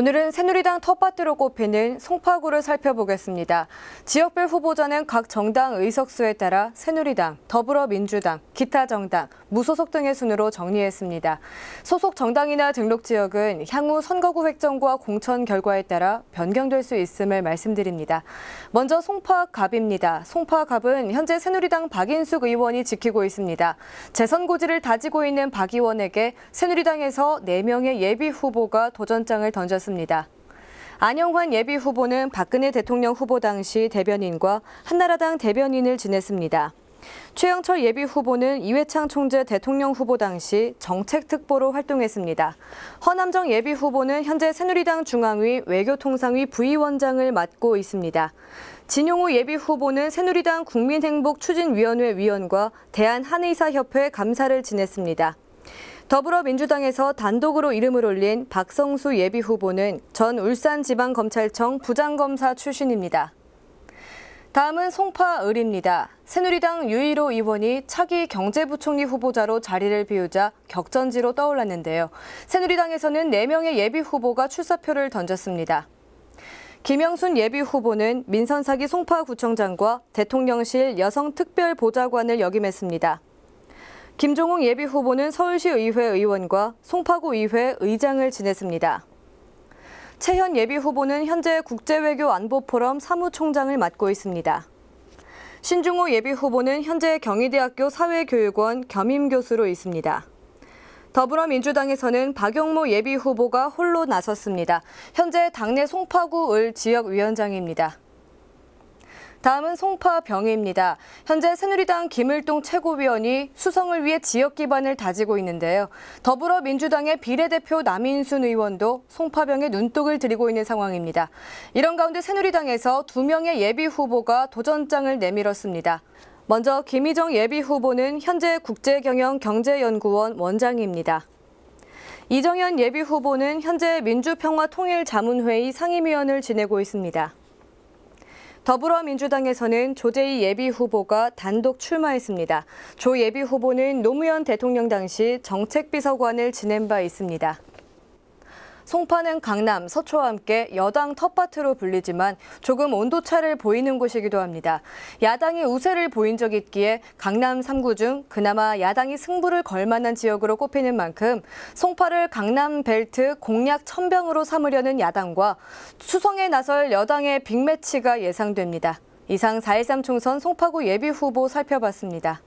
오늘은 새누리당 텃밭으로 꼽히는 송파구를 살펴보겠습니다. 지역별 후보자는 각 정당 의석수에 따라 새누리당, 더불어민주당, 기타 정당, 무소속 등의 순으로 정리했습니다. 소속 정당이나 등록 지역은 향후 선거구 획정과 공천 결과에 따라 변경될 수 있음을 말씀드립니다. 먼저 송파갑입니다. 송파갑은 현재 새누리당 박인숙 의원이 지키고 있습니다. 재선 고지를 다지고 있는 박 의원에게 새누리당에서 4명의 예비 후보가 도전장을 던졌습니다. 밝혔습니다. 안영환 예비 후보는 박근혜 대통령 후보 당시 대변인과 한나라당 대변인을 지냈습니다. 최영철 예비 후보는 이회창 총재 대통령 후보 당시 정책특보로 활동했습니다. 허남정 예비 후보는 현재 새누리당 중앙위 외교통상위 부위원장을 맡고 있습니다. 진용우 예비 후보는 새누리당 국민행복추진위원회 위원과 대한한의사협회 감사를 지냈습니다. 더불어민주당에서 단독으로 이름을 올린 박성수 예비후보는 전 울산지방검찰청 부장검사 출신입니다. 다음은 송파을입니다. 새누리당 유일호 의원이 차기 경제부총리 후보자로 자리를 비우자 격전지로 떠올랐는데요. 새누리당에서는 4명의 예비 후보가 출사표를 던졌습니다. 김영순 예비 후보는 민선사기 송파구청장과 대통령실 여성특별보좌관을 역임했습니다. 김종웅 예비 후보는 서울시 의회 의원과 송파구 의회 의장을 지냈습니다. 최현 예비 후보는 현재 국제외교 안보포럼 사무총장을 맡고 있습니다. 신중호 예비 후보는 현재 경희대학교 사회교육원 겸임교수로 있습니다. 더불어민주당에서는 박영모 예비 후보가 홀로 나섰습니다. 현재 당내 송파구 을 지역위원장입니다. 다음은 송파 병입니다 현재 새누리당 김일동 최고위원이 수성을 위해 지역 기반을 다지고 있는데요. 더불어민주당의 비례대표 남인순 의원도 송파병에 눈독을 들이고 있는 상황입니다. 이런 가운데 새누리당에서 두 명의 예비 후보가 도전장을 내밀었습니다. 먼저 김희정 예비 후보는 현재 국제경영경제연구원 원장입니다. 이정현 예비 후보는 현재 민주평화통일자문회의 상임위원을 지내고 있습니다. 더불어민주당에서는 조재희 예비 후보가 단독 출마했습니다. 조 예비 후보는 노무현 대통령 당시 정책비서관을 지낸 바 있습니다. 송파는 강남, 서초와 함께 여당 텃밭으로 불리지만 조금 온도차를 보이는 곳이기도 합니다. 야당이 우세를 보인 적이 있기에 강남 3구 중 그나마 야당이 승부를 걸 만한 지역으로 꼽히는 만큼 송파를 강남 벨트 공략 천병으로 삼으려는 야당과 수성에 나설 여당의 빅매치가 예상됩니다. 이상 4.13 총선 송파구 예비 후보 살펴봤습니다.